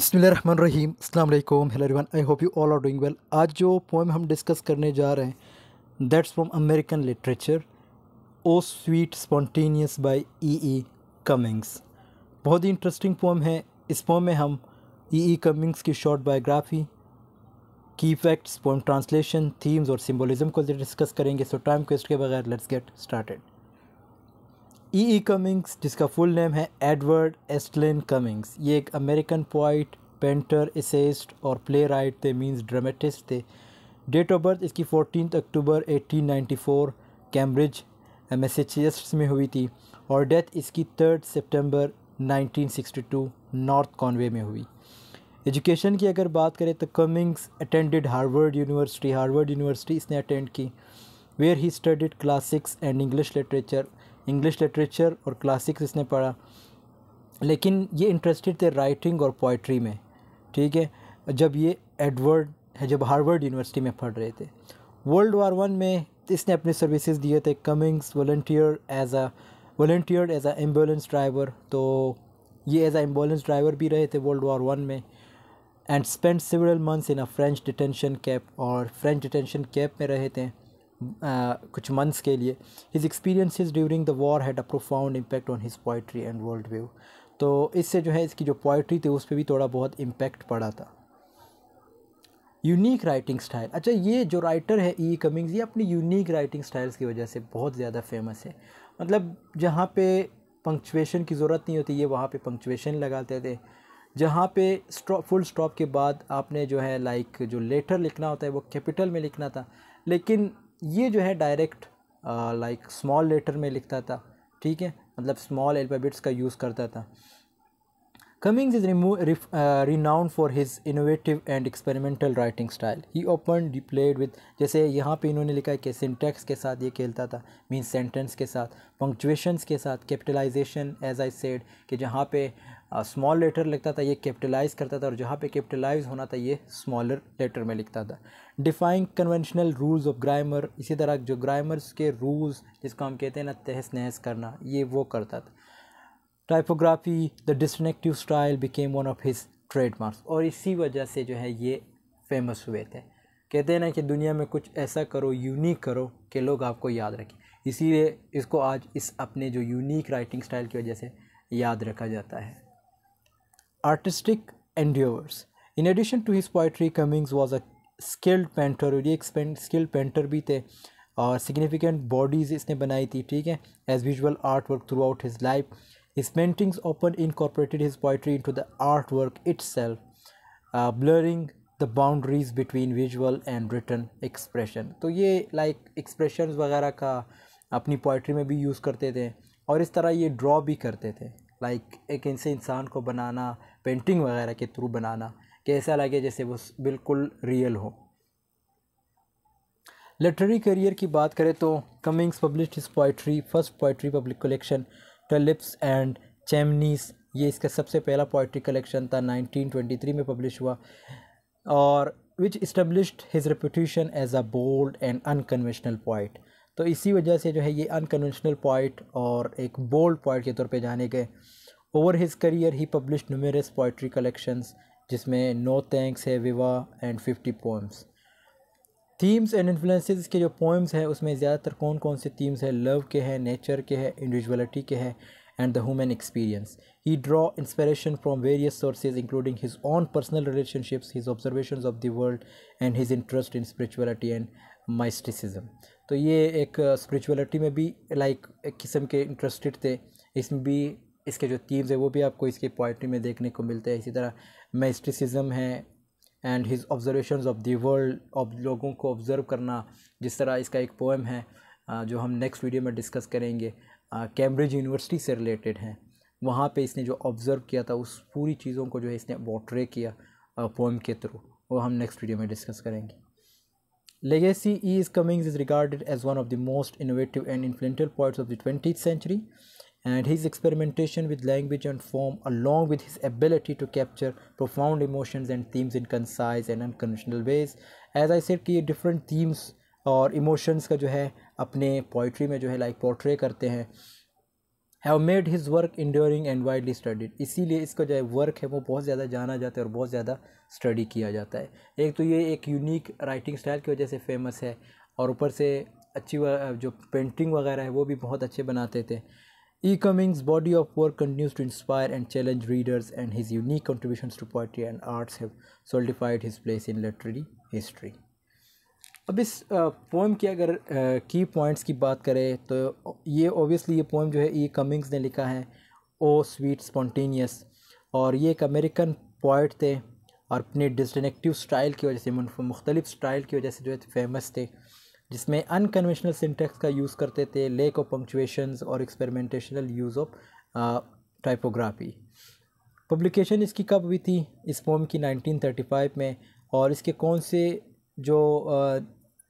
बसमीम अल्लाम hello everyone I hope you all are doing well आज जो पोएम हम डिस्कस करने जा रहे हैं that's from American literature O sweet spontaneous by E E Cummings बहुत ही इंटरेस्टिंग पोएम है इस पोएम में हम ई ई कमिंग्स की शॉर्ट बायोग्राफी की फैक्ट्स पोएम ट्रांसलेशन थीम्स और सिम्बोलिज्म को डिस्कस करेंगे सो टाइम वेस्ट के बगैर let's get started E E Cummings जिसका फुल नेम है एडवर्ड एस्टलिन कमिंग्स ये एक अमेरिकन पोइट पेंटर इसेस्ट और प्ले राइट थे मीन्स ड्रामेटिस्ट थे डेट ऑफ बर्थ इसकी फोर्टीन अक्टूबर 1894 कैम्ब्रिज मैसेचिस्ट्स में हुई थी और डेथ इसकी थर्ड सितंबर 1962 नॉर्थ कॉन्वे में हुई एजुकेशन की अगर बात करें तो Cummings attended Harvard University Harvard University इसने अटेंड की where he studied classics and English literature English literature और क्लासिक्स इसने पढ़ा लेकिन ये इंटरेस्टेड थे राइटिंग और पोइट्री में ठीक है जब ये एडवर्ड है जब हार्वर्ड यूनिवर्सिटी में पढ़ रहे थे वर्ल्ड वार वन में इसने अपने सर्विसेज दिए थे Cummings volunteer as a volunteer as a ambulance driver तो ये एज अ एम्बुलेंस ड्राइवर भी रहे थे वर्ल्ड वार वन में and spend several months in a French detention camp और फ्रेंच डिटेंशन कैप में रहे थे कुछ मंथ्स के लिए his experiences during the war had a profound impact on his poetry and world view तो इससे जो है इसकी जो पोइट्री थी उस पर भी थोड़ा बहुत इम्पैक्ट पड़ा था यूनिक राइटिंग स्टाइल अच्छा ये जो राइटर है ई e. कमिंग्स ये अपनी यूनिक राइटिंग स्टाइल्स की वजह से बहुत ज़्यादा फेमस है मतलब जहाँ पे पंक्चुएशन की ज़रूरत नहीं होती ये वहाँ पे पंक्चुएशन लगाते थे जहाँ पे स्टॉप फुल स्टॉप के बाद आपने जो है लाइक जो लेटर लिखना होता है वो कैपिटल में लिखना था लेकिन ये जो है डायरेक्ट लाइक स्मॉल लेटर में लिखता था ठीक है मतलब स्मॉल एल्फ़ाबेट्स का यूज़ करता था कमिंग्स इज रिमू renowned for his innovative and experimental writing style he open deployed with जैसे यहाँ पे इन्होंने लिखा है कि सिंटेक्स के साथ ये खेलता था मीन सेंटेंस के साथ पंक्चुएशंस के साथ कैपिटलाइजेशन एज आई सेड कि जहाँ पे स्मॉल लेटर लिखता था ये कैपिटलाइज करता था और जहाँ पे कैपिटलाइज होना था ये स्मॉलर लेटर में लिखता था defying conventional rules of grammar इसी तरह जो ग्रामर्स के रूल्स जिसको हम कहते हैं ना तहस नहस करना ये वो करता था typography the distinctive style became one of his trademarks और इसी वजह से जो है ये फेमस हुए थे कहते हैं ना कि दुनिया में कुछ ऐसा करो यूनिक करो कि लोग आपको याद रखें इसीलिए इसको आज इस अपने जो यूनिक राइटिंग स्टाइल की वजह से याद रखा जाता है artistic endeavors. In addition to his poetry, Cummings was a skilled painter, really skilled painter भी थे और significant bodies इसने बनाई थी ठीक है as visual artwork throughout his life. His paintings often incorporated his poetry into the artwork itself, uh, blurring the boundaries between visual and written expression. तो ये like expressions वगैरह का अपनी पोइट्री में भी यूज़ करते थे और इस तरह ये ड्रॉ भी करते थे लाइक like, एक इनसे इंसान को बनाना पेंटिंग वगैरह के थ्रू बनाना कि ऐसा लगे जैसे वो बिल्कुल रियल हो लिटरेरी करियर की बात करें तो Cummings publish is poetry first poetry public collection tulips and chimneys ये इसका सबसे पहला पोइट्री कलेक्शन था 1923 में पब्लिश हुआ और which established his reputation as a bold and unconventional poet तो इसी वजह से जो है ये अनकन्वेंशनल पॉइट और एक बोल्ड पॉइट के तौर पे जाने गए over his career he publish numerous poetry collections जिसमें नो थैंक्स है ViVa and fifty poems themes and influences के जो पोएम्स हैं उसमें ज़्यादातर कौन कौन से थीम्स हैं लव के हैं नेचर के हैं इंडिविजुअलिटी के हैं and the human experience he draw inspiration from various sources including his own personal relationships his observation of the world and his interest in spirituality and mysticism तो ये एक स्परिचुअलिटी uh, में भी like एक किस्म के इंटरेस्टेड थे इसमें भी इसके जो थीम्स हैं वो भी आपको इसकी पोइट्री में देखने को मिलते हैं इसी तरह मेस्टिसिज़म है and his observation of the world of लोगों को ऑब्ज़र्व करना जिस तरह इसका एक पोएम है जो हम नेक्स्ट वीडियो में डिस्कस करेंगे कैम्ब्रिज यूनिवर्सिटी से रिलेटेड हैं वहाँ पे इसने जो ऑब्ज़र्व किया था उस पूरी चीज़ों को जो है इसने पोट्रे किया पोएम के थ्रू वो हम नेक्स्ट वीडियो में डिस्कस करेंगे legacy E is Cummings is regarded as one of the most innovative and influential points of the twenty century and his experimentation with language and form along with his ability to capture profound emotions and themes in concise and unconventional ways as i said ki different themes और emotions ka jo hai apne poetry mein jo hai like portray karte hain have made his work enduring and widely studied इसीलिए iska jo है work है वो बहुत ज़्यादा जाना जाता है और बहुत ज़्यादा स्टडी किया जाता है एक तो ये एक यूनिक राइटिंग स्टाइल की वजह से फेमस है और ऊपर से अच्छी जो पेंटिंग वगैरह है वो भी बहुत अच्छे बनाते थे E. Cummings' body of work continues to inspire and challenge readers, and his unique contributions to poetry and arts have solidified his place in literary history. अब इस पोएम की अगर की पॉइंट्स की बात करें तो ये ऑब्वियसली ये पोएम जो है ई कमिंग्स ने लिखा है ओ स्वीट स्पॉन्टेनियस और ये एक अमेरिकन पोइट थे और अपने डिस्टनेक्टिव स्टाइल की वजह से मुख्तलिफ स्टाइल की वजह से जो है फेमस थे जिसमें अनकन्वेंशनल सिंटेक्स का यूज़ करते थे लेक ऑफ पंक्चुएशंस और experimentational use of typography publication इसकी कब हुई थी इस पोम की 1935 में और इसके कौन से जो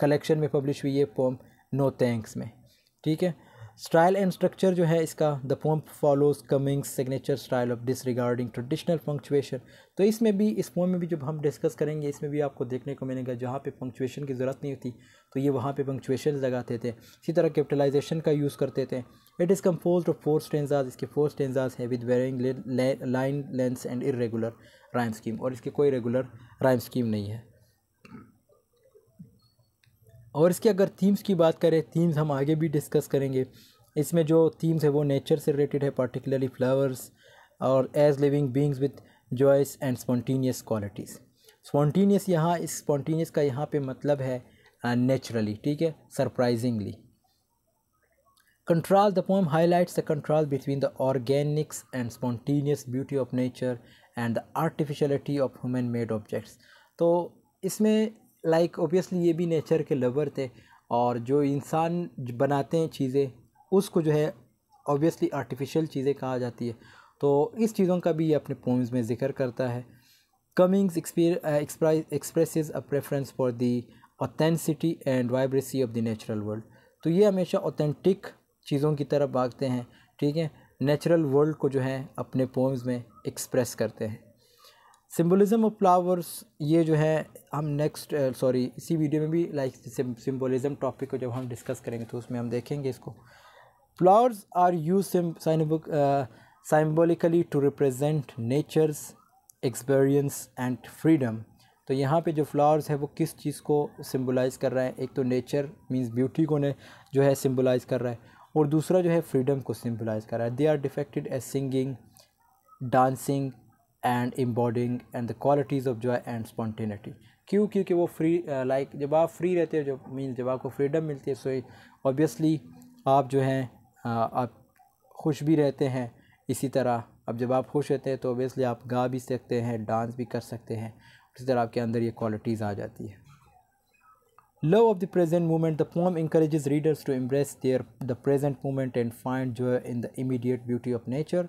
कलेक्शन uh, में पब्लिश हुई है पोम नो थैंक्स में ठीक है स्टाइल एंड स्ट्रक्चर जो है इसका the poem follows Cummings signature style of disregarding traditional punctuation तो इसमें भी इस पोम में भी जब हम डिस्कस करेंगे इसमें भी आपको देखने को मिलेगा जहाँ पे पंक्चुएशन की ज़रूरत नहीं होती तो ये वहाँ पे पंक्चुएशन लगाते थे इसी तरह कैपिटलाइजेशन का यूज़ करते थे it is compose of four stanzas इसके फोर स्टेंजाज हैं with varying line length and irregular rhyme scheme और इसकी कोई रेगुलर राइम स्कीम नहीं है और इसके अगर थीम्स की बात करें थीम्स हम आगे भी डिस्कस करेंगे इसमें जो थीम्स है वो नेचर से रिलेटेड है पार्टिकुलरली फ्लावर्स और as living beings with joyous and spontaneous qualities spontaneous यहाँ इस स्पॉन्टीनियस का यहाँ पे मतलब है नेचुरली uh, ठीक है surprisingly the the highlights the contrast between the organics and spontaneous beauty of nature and the artificiality of human made objects तो इसमें लाइक ओबियसली ये भी नेचर के लवर थे और जो इंसान बनाते हैं चीज़ें उसको जो है ओबियसली आर्टिफिशियल चीज़ें कहा जाती है तो इस चीज़ों का भी ये अपने पोम्स में ज़िक्र करता है Cummings express a preference for the authenticity and vibrancy of the natural world तो ये हमेशा ऑथेंटिक चीज़ों की तरफ भागते हैं ठीक है नेचुरल वर्ल्ड को जो है अपने पोम्स में एक्सप्रेस करते हैं सिम्बोलिज़म ऑफ फ्लावर्स ये जो है हम नेक्स्ट सॉरी uh, इसी वीडियो में भी लाइक सिम्बोलिज़म टॉपिक को जब हम डिस्कस करेंगे तो उसमें हम देखेंगे इसको flowers are use symbolically to represent nature's experience and freedom तो यहाँ पे जो फ्लावर्स है वो किस चीज़ को सिम्बोलाइज़ कर रहा है एक तो नेचर मींस ब्यूटी को ने जो है सिम्बोलाइज़ कर रहा है और दूसरा जो है फ्रीडम को सिम्बोलाइज़ कर रहा है they are depicted as singing dancing and embodying and the qualities of joy and spontaneity क्यों क्योंकि वो फ्री लाइक uh, जब आप फ्री रहते हो जब मीन जब आपको फ्रीडम मिलती है सो ऑब्वियसली आप जो हैं uh, आप खुश भी रहते हैं इसी तरह अब जब आप खुश रहते हैं तो ऑब्वियसली आप गा भी सकते हैं डांस भी कर सकते हैं इसी तरह आपके अंदर ये क्वालिटीज़ आ जाती है of the present moment the The encourage readers to embrace their the present moment and find जो है in the immediate beauty of nature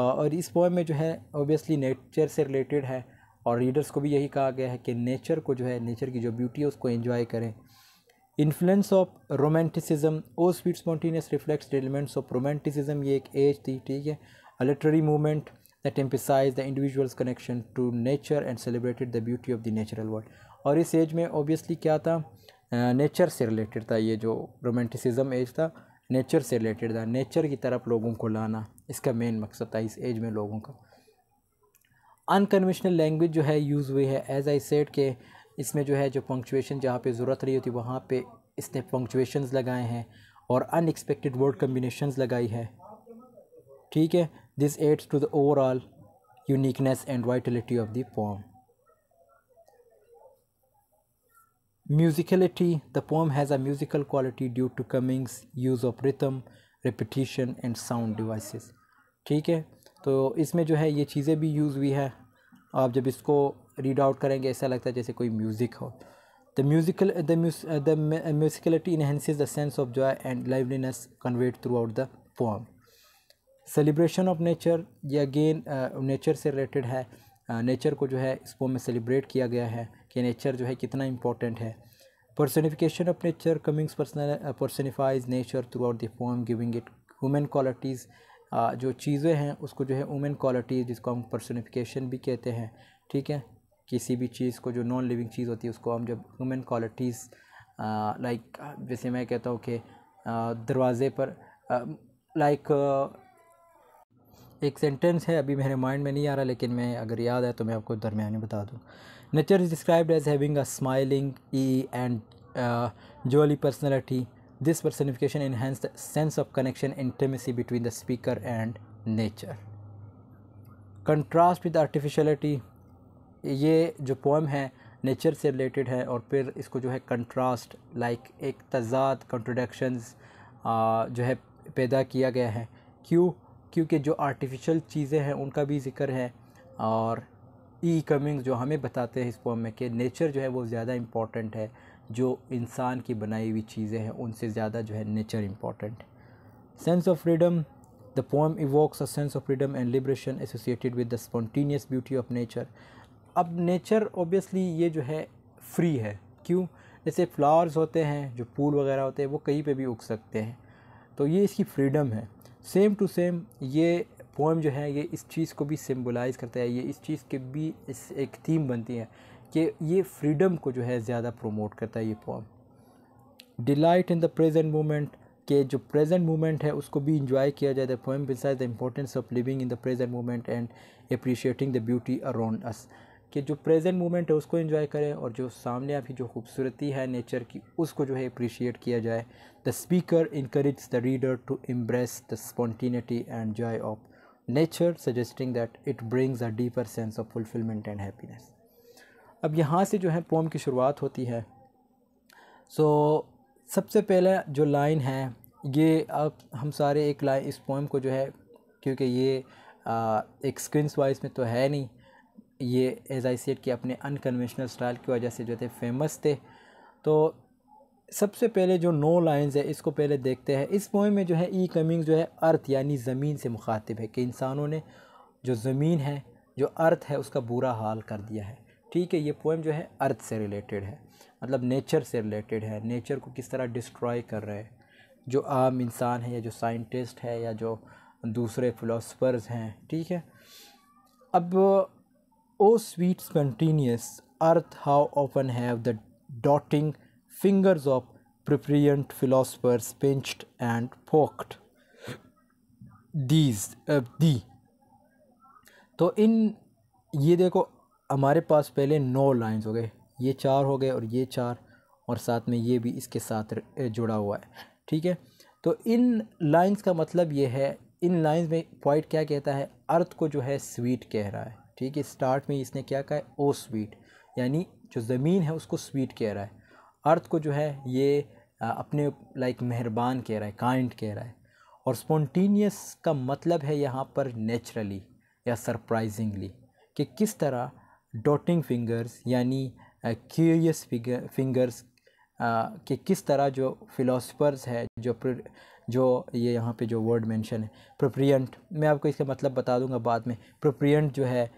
और इस पोएम में जो है ओबियसली नेचर से रिलेटेड है और रीडर्स को भी यही कहा गया है कि नेचर को जो है नेचर की जो ब्यूटी है उसको एंजॉय करें influence of romanticism O sweet spontaneous reflects elements of romanticism ये एक एज थी ठीक है a literary movement that emphasise the individual's connection to nature and celebrated the beauty of the natural world और इस एज में obviously क्या था नेचर से रिलेटेड था ये जो रोमांटिसिज्म एज था नेचर से रिलेटेड था नेचर की तरफ लोगों को लाना इसका मेन मकसद था इस एज में लोगों का अनकन्वेंशनल लैंग्वेज जो है यूज़ हुई है एज आई सेड के इसमें जो है जो पंक्चुएशन जहाँ पे ज़रूरत रही होती वहाँ पे इसने पंक्चुएशंस लगाए हैं और अनएक्सपेक्टेड वर्ड कम्बिनेशंस लगाई है ठीक है this adds to the overall uniqueness and vitality of the poem musicality the poem has a musical quality due to Cummings use of rhythm repetition and sound device ठीक है तो इसमें जो है ये चीज़ें भी यूज़ हुई है आप जब इसको रीड आउट करेंगे ऐसा लगता है जैसे कोई म्यूज़िक हो the musical the musicality enhances the sense of joy and liveliness conveyed throughout the poem celebration of nature ये अगेन नेचर uh, से रिलेटेड है नेचर uh, को जो है इस पोम में सेलिब्रेट किया गया है कि नेचर जो है कितना इम्पोर्टेंट है Personification of nature, Cummings personal, nature uh, personifies nature throughout the poem, giving it human qualities. Uh, जो चीज़ें हैं उसको जो है वुमेन क्वालिटी जिसको हम पर्सनिफिकेशन भी कहते हैं ठीक है किसी भी चीज़ को जो नॉन लिविंग चीज़ होती है उसको हम जब वुमेन क्वालिटीज़ लाइक जैसे मैं कहता हूँ कि uh, दरवाज़े पर लाइक uh, एक सेंटेंस है अभी मेरे माइंड में नहीं आ रहा लेकिन मैं अगर याद है तो मैं आपको दरमियान बता दूँ Nature is described as having a smiling, e and uh, jolly personality. This personification enhanced sense of connection intimacy between the speaker and nature. Contrast with artificiality ये जो पोम है नेचर से रिलेटेड है और फिर इसको जो है कंट्रास्ट लाइक एक तजाद कॉन्ट्रोडक्शंस जो है पैदा किया गया है क्यों क्योंकि जो आर्टिफिशियल चीज़ें हैं उनका भी जिक्र है और ई कमिंग्स जो हमें बताते हैं इस फॉर्म में कि नेचर जो है वो ज़्यादा इम्पॉर्टेंट है जो इंसान की बनाई हुई चीज़ें हैं उनसे ज़्यादा जो है nature important sense of freedom the poem evokes a sense of freedom and liberation associated with the spontaneous beauty of nature अब नेचर ओबियसली ये जो है फ्री है क्यों जैसे फ्लावर्स होते हैं जो फूल वगैरह होते हैं वो कहीं पे भी उग सकते हैं तो ये इसकी फ्रीडम है सेम टू सेम ये पोएम जो है ये इस चीज़ को भी सिम्बलाइज़ करता है ये इस चीज़ के भी इस एक थीम बनती है कि ये फ्रीडम को जो है ज़्यादा प्रमोट करता है ये poem delight in the present moment के जो प्रेजेंट मोमेंट है उसको भी इंजॉय किया जाता है poem emphasises the importance of living in the present moment and appreciating the beauty around us कि जो प्रेजेंट मोमेंट है उसको इंजॉय करें और जो सामने आपकी जो खूबसूरती है नेचर की उसको जो है अप्रिशिएट किया जाए the speaker encourage the reader to embrace the spontaneity and joy of nature suggesting that it brings a deeper sense of fulfilment and happiness अब यहाँ से जो है पोम की शुरुआत होती है सो so, सबसे पहले जो लाइन है ये अब हम सारे एक लाइन इस पोम को जो है क्योंकि ये आ, एक स्क्रीन्स वाइज में तो है नहीं ये एज आई सेट कि अपने अनकन्वेंशनल स्टाइल की वजह से जो थे फेमस थे तो सबसे पहले जो नो लाइंस है इसको पहले देखते हैं इस पोइम में जो है ई कमिंग जो है अर्थ यानी ज़मीन से मुखातिब है कि इंसानों ने जो ज़मीन है जो अर्थ है उसका बुरा हाल कर दिया है ठीक है ये पोइम जो है अर्थ से रिलेटेड है मतलब नेचर से रिलेटेड है नेचर को किस तरह डिस्ट्रॉय कर रहे हैं जो आम इंसान है या जो साइंटिस्ट है या जो दूसरे फिलोसफर्स हैं ठीक है अब O sweet spontaneous earth how often have the doting fingers of prurient philosophers pinched and poked these uh, the तो इन ये देखो हमारे पास पहले नौ लाइन्स हो गए ये चार हो गए और ये चार और साथ में ये भी इसके साथ जुड़ा हुआ है ठीक है तो इन लाइन्स का मतलब ये है इन लाइन्स में पॉइंट क्या कहता है अर्थ को जो है स्वीट कह रहा है ठीक है स्टार्ट में इसने क्या कहा है ओ स्वीट यानी जो ज़मीन है उसको स्वीट कह रहा है अर्थ को जो है ये अपने लाइक मेहरबान कह रहा है काइंड कह रहा है और स्पॉन्टीनियस का मतलब है यहाँ पर नेचुरली या सरप्राइजिंगली कि किस तरह डॉटिंग फिंगर्स यानी क्यूरियस फिंगर्स कि किस तरह जो फ़िलासफ़र्स है जो जो ये यहाँ पे जो वर्ड मेंशन है प्रोप्रियंट मैं आपको इसका मतलब बता दूंगा बाद में प्रोप्रियंट जो है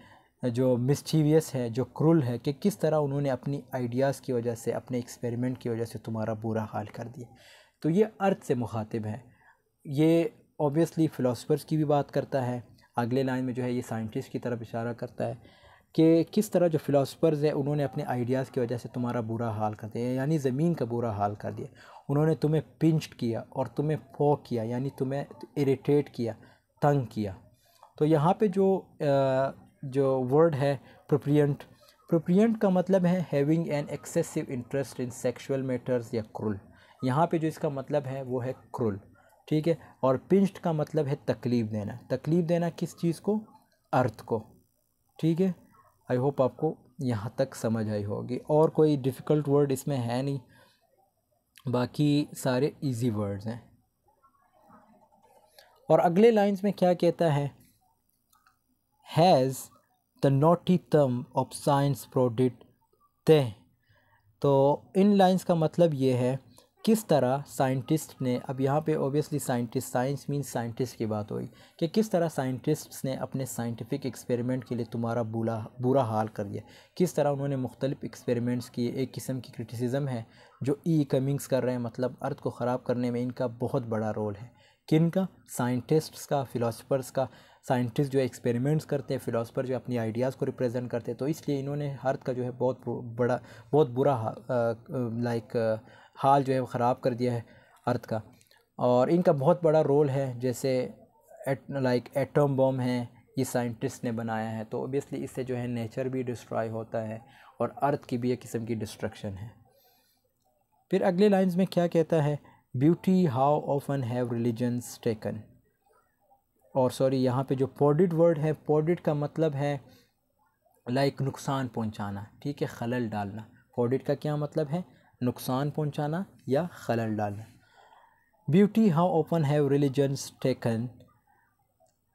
जो मिसचीवियस है जो क्रूल है कि किस तरह उन्होंने अपनी आइडियाज़ की वजह से अपने एक्सपेरिमेंट की वजह से तुम्हारा बुरा हाल कर दिया तो ये अर्थ से मुखातिब है ये ऑब्वियसली फ़िलासफ़र्स की भी बात करता है अगले लाइन में जो है ये साइंटिस्ट की तरफ इशारा करता है कि किस तरह जो फ़िलासफ़र्स हैं उन्होंने अपने आइडियाज़ की वजह से तुम्हारा बुरा हाल कर दिया यानी ज़मीन का बुरा हाल कर दिया उन्होंने तुम्हें पिंच किया और तुम्हें फोक किया यानी तुम्हें इरीटेट किया तंग किया तो यहाँ पे जो जो वर्ड है प्रोप्रियंट प्रोप्रियंट का मतलब है having an excessive interest in sexual matters या क्रुल यहाँ पे जो इसका मतलब है वो है क्रुल ठीक है और पिंस्ट का मतलब है तकलीफ़ देना तकलीफ़ देना किस चीज़ को अर्थ को ठीक है आई होप आपको यहाँ तक समझ आई होगी और कोई डिफ़िकल्ट वर्ड इसमें है नहीं बाकी सारे इजी वर्ड्स हैं और अगले लाइंस में क्या कहता है has the naughty term of science prodded thee तो इन लाइंस का मतलब ये है किस तरह साइंटिस्ट ने अब यहाँ पे obviously scientist science mean scientist की बात हुई कि किस तरह साइंटिस्ट्स ने अपने साइंटिफिक एक्सपेरिमेंट के लिए तुम्हारा बुरा बुरा हाल कर दिया किस तरह उन्होंने मुख्तलिफ़ एक्सपेरिमेंट्स किए एक किस्म की क्रिटिसिज्म है जो ई कमिंग्स कर रहे हैं मतलब अर्थ को ख़राब करने में इनका बहुत बड़ा रोल है किन का साइंटिस्ट्स का फ़िलासफ़र्स का साइंटिस्ट जो है एक्सपेरिमेंट्स करते हैं फिलोसफर जो अपनी आइडियाज़ को रिप्रेजेंट करते हैं तो इसलिए इन्होंने अर्थ का जो है बहुत बड़ा बहुत बुरा लाइक हाल जो है ख़राब कर दिया है अर्थ का और इनका बहुत बड़ा रोल है जैसे एट लाइक एटम बम है ये साइंटिस्ट ने बनाया है तो ओबियसली इससे जो है नेचर भी डिस्ट्रॉय होता है और अर्थ की भी एक किस्म की डिस्ट्रक्शन है फिर अगले लाइंस में क्या कहता है beauty how often have religions taken और सॉरी यहाँ पे जो पॉडिड वर्ड है पॉडिड का मतलब है लाइक नुकसान पहुँचाना ठीक है खलल डालना पॉडिट का क्या मतलब है नुकसान पहुँचाना या खलल डालना beauty how often have religions taken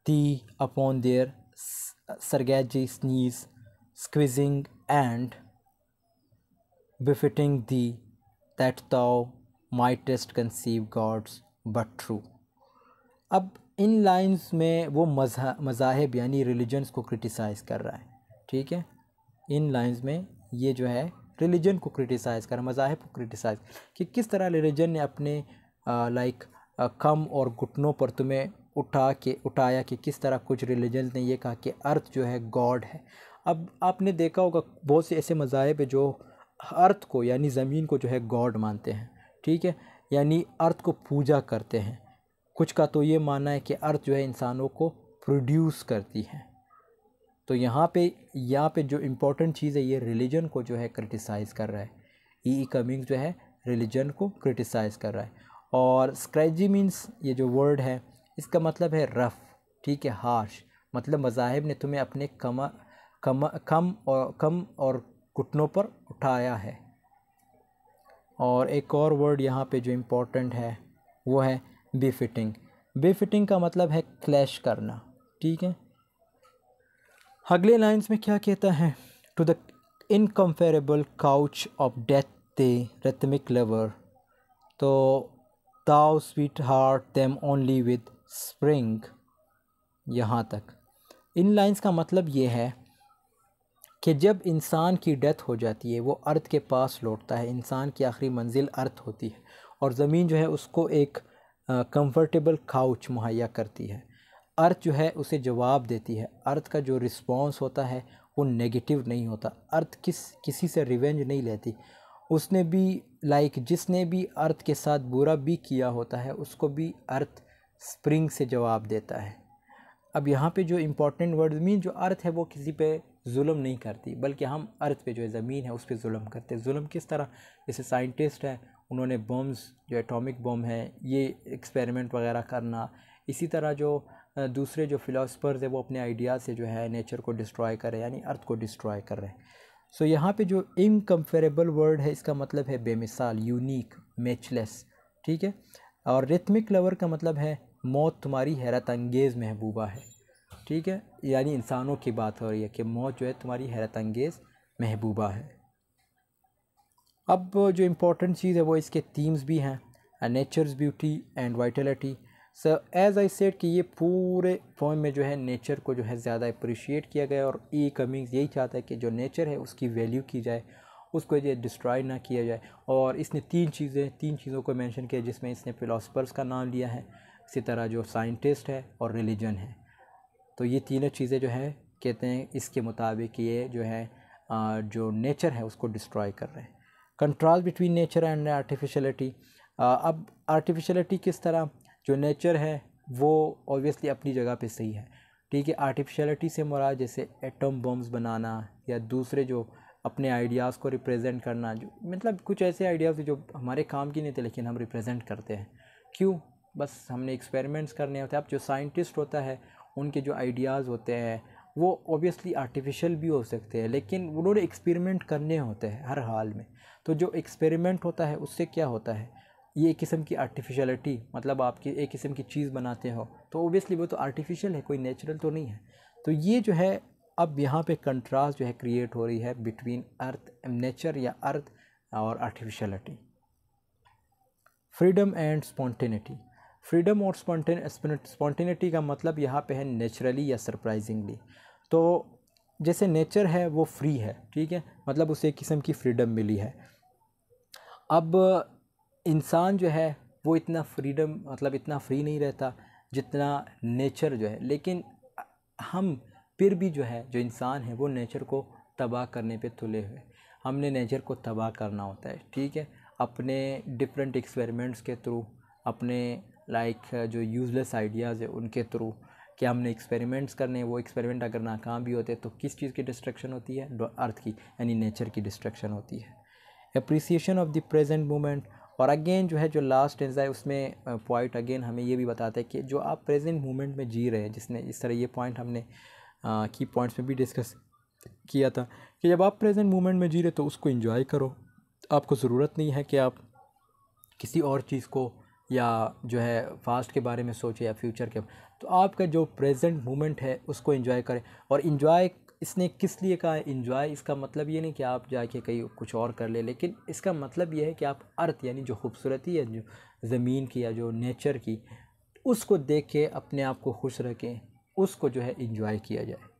thee upon their scraggy knees squeezing and buffeting thee that thou mightest conceive gods but true अब इन लाइंस में वो मज़ा मज़ाहब यानी रिलीजन्स को क्रिटिसाइज़ कर रहा है ठीक है इन लाइंस में ये जो है रिलीजन को क्रिटिसाइज़ कर मज़ाहब को क्रिटिसाइज़ कि किस तरह रिलीजन ने अपने लाइक कम और घुटनों पर तुम्हें उठा के उठाया कि किस तरह कुछ रिलीजन ने ये कहा कि अर्थ जो है गॉड है अब आपने देखा होगा बहुत से ऐसे मज़ाहब है जो अर्थ को यानी ज़मीन को जो है गॉड मानते हैं ठीक है यानी अर्थ को पूजा करते हैं कुछ का तो ये मानना है कि अर्थ जो है इंसानों को प्रोड्यूस करती है तो यहाँ पे यहाँ पे जो इम्पोर्टेंट चीज़ है ये रिलीजन को जो है क्रिटिसाइज़ कर रहा है ई ई कमिंग जो है रिलीजन को क्रिटिसाइज़ कर रहा है और स्क्रैजी मीन्स ये जो वर्ड है इसका मतलब है रफ़ ठीक है हार्श मतलब मजाहब ने तुम्हें अपने कम कम कम और कम और घुटनों पर उठाया है और एक और वर्ड यहाँ पे जो इम्पोर्टेंट है वो है बेफिटिंग बेफिटिंग का मतलब है क्लैश करना ठीक है अगले लाइंस में क्या कहता है to the incomparable couch of death thy rhythmic lover तो thou sweet heart them only with spring यहाँ तक इन लाइंस का मतलब ये है कि जब इंसान की डेथ हो जाती है वो अर्थ के पास लौटता है इंसान की आखिरी मंजिल अर्थ होती है और ज़मीन जो है उसको एक कंफर्टेबल काउच मुहैया करती है अर्थ जो है उसे जवाब देती है अर्थ का जो रिस्पॉन्स होता है वो नेगेटिव नहीं होता अर्थ किस किसी से रिवेंज नहीं लेती उसने भी लाइक जिसने भी अर्थ के साथ बुरा भी किया होता है उसको भी अर्थ स्प्रिंग से जवाब देता है अब यहाँ पे जो इम्पोर्टेंट वर्ड मीन जो अर्थ है वो किसी पे जुल्म नहीं करती बल्कि हम अर्थ पे जो है ज़मीन है उस पर म करते हैं म किस तरह जैसे साइंटिस्ट हैं उन्होंने बम्स जो एटॉमिक बम हैं ये एक्सपेरिमेंट वगैरह करना इसी तरह जो दूसरे जो फ़िलासफ़र्स है वो अपने आइडिया से जो है नेचर को डिस्ट्रॉय कर रहे हैं यानी अर्थ को डिस्ट्रॉय कर रहे हैं सो so, यहाँ पे जो इनकम्पेरेबल वर्ड है इसका मतलब है बेमिसाल यूनिक मैचलेस ठीक है और रिथमिक लवर का मतलब है मौत तुम्हारी हैरत अंगेज़ महबूबा है ठीक है यानी इंसानों की बात हो रही है कि मौत जो है तुम्हारी हैरत अंगेज़ महबूबा है अब जो इम्पोर्टेंट चीज़ है वो इसके थीम्स भी हैं nature's beauty and vitality sir as I said कि ये पूरे फॉर्म में जो है नेचर को जो है ज़्यादा अप्रिशिएट किया गया और ई कमिंग्स यही चाहता है कि जो नेचर है उसकी वैल्यू की जाए उसको जो डिस्ट्रॉय ना किया जाए और इसने तीन चीज़ें तीन चीज़ों को मैंशन किया जिसमें इसने फ़िलासफ़र्स का नाम लिया है इसी तरह जो साइंटिस्ट है और रिलीजन है तो ये तीनों चीज़ें जो है कहते हैं इसके मुताबिक ये जो है जो नेचर है उसको डिस्ट्रॉय कर रहे हैं contrast between nature and artificiality अब आर्टिफिशलिटी किस तरह जो नेचर है वो ऑब्वियसली अपनी जगह पे सही है ठीक है आर्टिफिशलिटी से मुराद जैसे एटम बम्स बनाना या दूसरे जो अपने आइडियाज़ को रिप्रेजेंट करना जो मतलब कुछ ऐसे आइडियाज़ जो हमारे काम के नहीं थे लेकिन हम रिप्रेजेंट करते हैं क्यों बस हमने एक्सपेरिमेंट्स करने होते हैं अब जो साइंटिस्ट होता है उनके जो आइडियाज़ होते हैं वो ऑब्वियसली आर्टिफिशियल भी हो सकते हैं लेकिन उन्होंने एक्सपेरिमेंट करने होते हैं हर हाल में तो जो एक्सपेरिमेंट होता है उससे क्या होता है ये एक किस्म की आर्टिफिशलिटी मतलब आपकी एक किस्म की चीज़ बनाते हो तो ओबियसली वो तो आर्टिफिशियल है कोई नेचुरल तो नहीं है तो ये जो है अब यहाँ पे कंट्रास्ट जो है क्रिएट हो रही है बिटवीन अर्थ नेचर या अर्थ और artificiality freedom and spontaneity freedom और स्पॉन्टेनिटी का मतलब यहाँ पे है नेचुरली या सरप्राइजिंगली तो जैसे नेचर है वो फ्री है ठीक है मतलब उसे एक किस्म की फ्रीडम मिली है अब इंसान जो है वो इतना फ्रीडम मतलब इतना फ्री नहीं रहता जितना नेचर जो है लेकिन हम फिर भी जो है जो इंसान है वो नेचर को तबाह करने पे तुले हुए हमने नेचर को तबाह करना होता है ठीक है अपने डिफरेंट एक्सपेरिमेंट्स के थ्रू अपने लाइक जो यूज़लेस आइडियाज़ है उनके थ्रू कि हमने एक्सपेरिमेंट्स करने वो एक्सपेरिमेंट अगर नाकाम भी होते तो किस चीज़ की डिस्ट्रक्शन होती है अर्थ की यानी नेचर की डिस्ट्रक्शन होती है appreciation of the present moment और अगेन जो है जो लास्ट टेंस है उसमें पॉइंट uh, अगेन हमें ये भी बताता है कि जो आप प्रेजेंट मोमेंट में जी रहे हैं जिसने इस तरह ये पॉइंट हमने की uh, पॉइंट्स में भी डिस्कस किया था कि जब आप प्रेजेंट मोमेंट में जी रहे तो उसको इन्जॉय करो आपको ज़रूरत नहीं है कि आप किसी और चीज़ को या जो है फास्ट के बारे में सोचें या फ्यूचर के तो आपका जो प्रेजेंट मोमेंट है उसको इन्जॉय करें और इन्जॉय इसने किस लिए कहा इन्जॉय इसका मतलब ये नहीं कि आप जाके कहीं कुछ और कर ले लेकिन इसका मतलब ये है कि आप अर्थ यानी जो खूबसूरती है जो ज़मीन की या जो नेचर की उसको देख के अपने आप को खुश रखें उसको जो है इन्जॉय किया जाए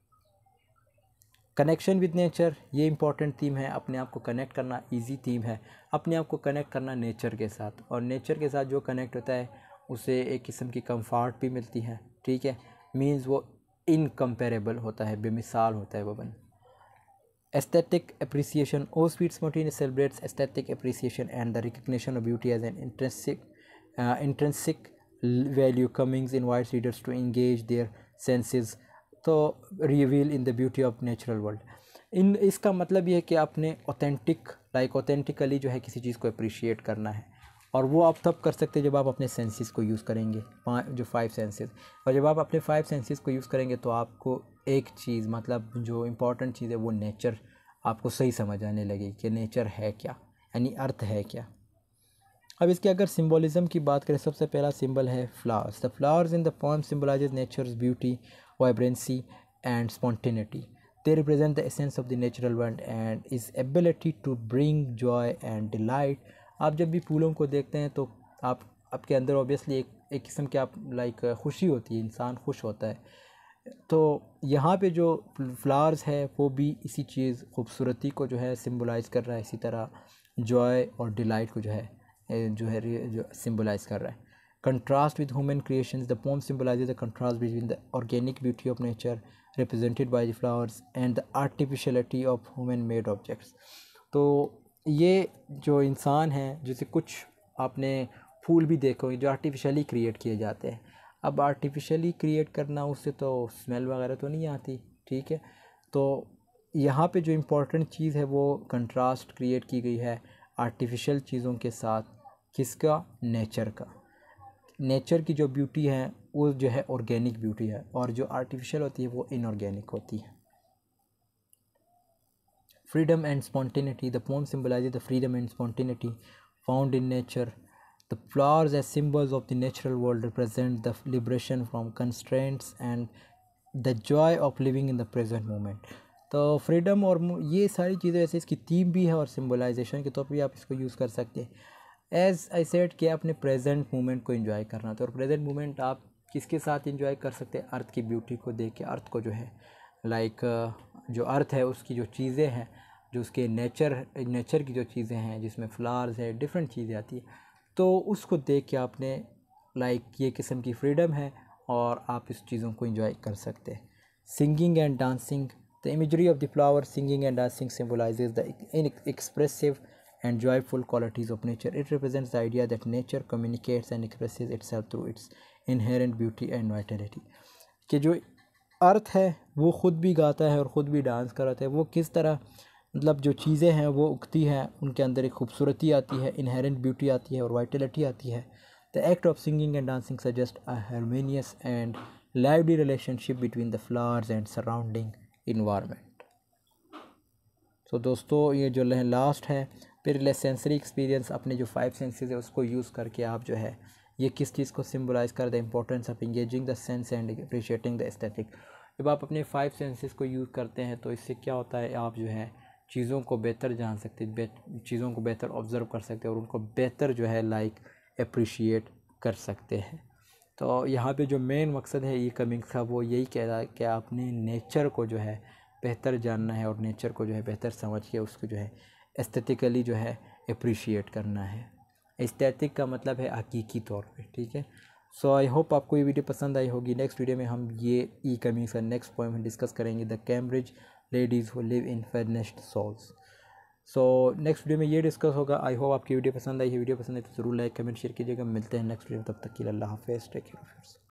कनेक्शन विद नेचर ये इंपॉर्टेंट थीम है अपने आप को कनेक्ट करना इजी थीम है अपने आप को कनेक्ट करना नेचर के साथ और नेचर के साथ जो कनेक्ट होता है उसे एक किस्म की कंफर्ट भी मिलती है ठीक है मींस वो इनकम्पेरेबल होता है बेमिसाल होता है वो बन एस्थेटिक अप्रिसिएशन ओ स्वीट्स मोटीन celebrates aesthetic appreciation and the recognition of beauty as an intrinsic intrinsic value Cummings invite readers to engage their senses to reveal in the beauty of natural world इन इसका मतलब ये है कि आपने authentic like authentically जो है किसी चीज़ को अप्रिशिएट करना है और वो आप तब कर सकते हैं जब आप अपने सेंसेस को यूज़ करेंगे पाँच जो फाइव सेंसेस और जब आप अपने फाइव सेंसेस को यूज़ करेंगे तो आपको एक चीज़ मतलब जो इम्पॉर्टेंट चीज़ है वो नेचर आपको सही समझ आने लगेगी कि नेचर है क्या यानी अर्थ है क्या अब इसके अगर सिम्बोलिज़म की बात करें सबसे पहला सिम्बल है flowers the flowers in the poem symbolize nature beauty vibrancy and spontaneity they represent the essence of the natural world and is ability to bring joy and delight आप जब भी फूलों को देखते हैं तो आप आपके अंदर ओबियसली एक एक किस्म की आप लाइक खुशी होती है इंसान खुश होता है तो यहाँ पे जो फ्लावर्स है वो भी इसी चीज़ खूबसूरती को जो है सिंबलाइज कर रहा है इसी तरह जॉय और डिलाइट को जो है जो है जो सिंबलाइज कर रहा है contrast with human creation the poem symbolize the contrast between the organic beauty of nature represented by the flowers and the artificiality of human made objects तो ये जो इंसान हैं जैसे कुछ आपने फूल भी देखे होंगे जो आर्टिफिशली क्रिएट किए जाते हैं अब आर्टिफिशली क्रिएट करना उससे तो स्मेल वगैरह तो नहीं आती ठीक है तो यहाँ पे जो इम्पोर्टेंट चीज़ है वो कंट्रास्ट क्रिएट की गई है आर्टिफिशियल चीज़ों के साथ किसका नेचर का नेचर की जो ब्यूटी है वो जो है ऑर्गेनिक ब्यूटी है और जो आर्टिफिशियल होती है वो इनऑर्गेनिक होती है Freedom and spontaneity. The poem symbolizes the freedom and spontaneity found in nature. The flowers, as symbols of the natural world, represent the liberation from constraints and the joy of living in the present moment तो freedom और ये सारी चीज़ें ऐसे इसकी theme भी है और सिम्बलाइजेशन के तौर तो पर आप इसको यूज़ कर सकते हैं एज आई सेट कि अपने प्रेजेंट मोमेंट को इन्जॉय करना तो और प्रेजेंट मोमेंट आप किसके साथ इन्जॉय कर सकते हैं अर्थ की ब्यूटी को देख के अर्थ को जो है लाइक like, जो अर्थ है उसकी जो चीज़ें हैं जो उसके नेचर नेचर की जो चीज़ें हैं जिसमें फ्लावर्स है डिफरेंट चीज़ें आती है तो उसको देख के आपने लाइक ये किस्म की फ्रीडम है और आप इस चीज़ों को इंजॉय कर सकते हैं singing and dancing the imagery of the flower singing and dancing symbolizes the in expressive and joyful qualities of nature. It represents the idea that nature communicates and expresses itself through its inherent beauty and vitality कि जो अर्थ है वो ख़ुद भी गाता है और ख़ुद भी डांस कराता है वो किस तरह मतलब जो चीज़ें हैं वो उगती हैं उनके अंदर एक खूबसूरती आती है इनहेरेंट ब्यूटी आती है और वाइटलिटी आती है the act of singing and dancing suggest a harmonious and lively relationship between the flowers and surrounding environment तो दोस्तों ये जो लास्ट है फिर सेंसरी एक्सपीरियंस अपने जो फाइव सेंसेस है उसको यूज़ करके आप जो है ये किस चीज़ को सिम्बलाइज़ कर the importance of engaging the sense and appreciating the aesthetic जब आप अपने फाइव सेंसेस को यूज़ करते हैं तो इससे क्या होता है आप जो है चीज़ों को बेहतर जान सकते चीज़ों को बेहतर ऑब्ज़र्व कर सकते और उनको बेहतर जो है लाइक अप्रिशिएट कर सकते हैं तो यहाँ पे जो मेन मकसद है ये कमिंग का वो यही कह रहा है कि आपने नेचर को जो है बेहतर जानना है और नेचर को जो है बेहतर समझ के उसको जो है एस्थेटिकली जो है अप्रिशिएट करना है एस्थेटिक का मतलब है हकीकी तौर पे ठीक है सो आई होप आपको ये वीडियो पसंद आई होगी नेक्स्ट वीडियो में हम ये ई कमिंग्स का नेक्स्ट पॉइंट डिस्कस करेंगे the Cambridge ladies who live in furnished souls so next video में ये डिस्कस होगा आई होप आपकी वीडियो पसंद आई ये वीडियो पसंद है तो ज़रूर लाइक कमेंट शेयर कीजिएगा मिलते हैं नेक्स्ट वीडियो तब तक के लिए अल्लाह हाफिज़ टेक केयर